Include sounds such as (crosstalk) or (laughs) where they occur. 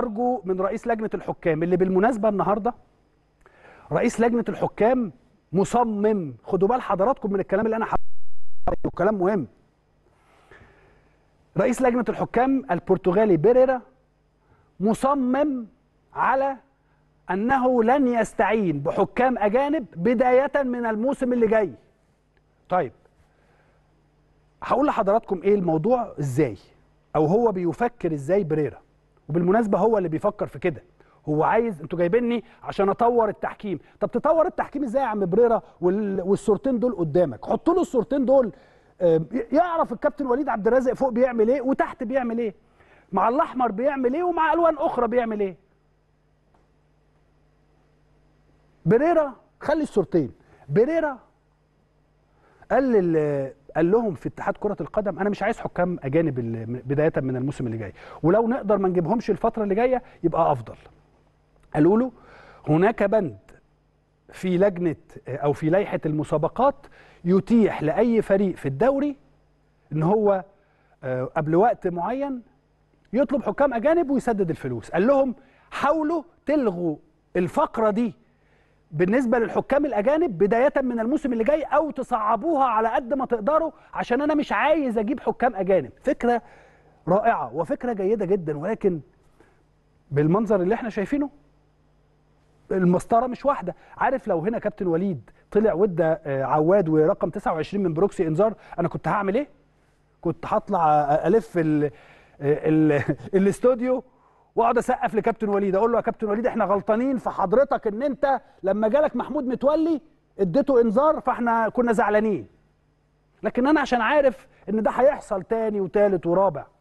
أرجو من رئيس لجنة الحكام اللي بالمناسبة النهاردة رئيس لجنة الحكام مصمم خدوا بال حضراتكم من الكلام اللي أنا حضرته كلام مهم رئيس لجنة الحكام البرتغالي بيريرا مصمم على أنه لن يستعين بحكام أجانب بداية من الموسم اللي جاي طيب هقول لحضراتكم إيه الموضوع إزاي أو هو بيفكر إزاي بريرا وبالمناسبه هو اللي بيفكر في كده هو عايز انتوا جايبيني عشان اطور التحكيم طب تطور التحكيم ازاي يا عم بريرا والصورتين دول قدامك حط له الصورتين دول يعرف الكابتن وليد عبد الرازق فوق بيعمل ايه وتحت بيعمل ايه مع الاحمر بيعمل ايه ومع الوان اخرى بيعمل ايه بريرا خلي الصورتين بريرا قال قال لهم في اتحاد كره القدم انا مش عايز حكام اجانب بدايه من الموسم اللي جاي ولو نقدر ما نجيبهمش الفتره اللي جايه يبقى افضل قالوا له هناك بند في لجنه او في لائحه المسابقات يتيح لاي فريق في الدوري ان هو آه، قبل وقت معين يطلب حكام اجانب ويسدد الفلوس قال لهم حاولوا تلغوا الفقره دي بالنسبه للحكام الاجانب بدايه من الموسم اللي جاي او تصعبوها على قد ما تقدروا عشان انا مش عايز اجيب حكام اجانب فكره رائعه وفكره جيده جدا ولكن بالمنظر اللي احنا شايفينه المسطره مش واحده عارف لو هنا كابتن وليد طلع ودى آه، عواد ورقم 29 من بروكسي انذار انا كنت هعمل ايه كنت هطلع الف آه، (laughs) الاستوديو واقعد اسقف لكابتن وليد اقول له يا كابتن وليد احنا غلطانين في حضرتك ان انت لما جالك محمود متولي اديته انذار فاحنا كنا زعلانين لكن انا عشان عارف ان ده هيحصل تاني وتالت ورابع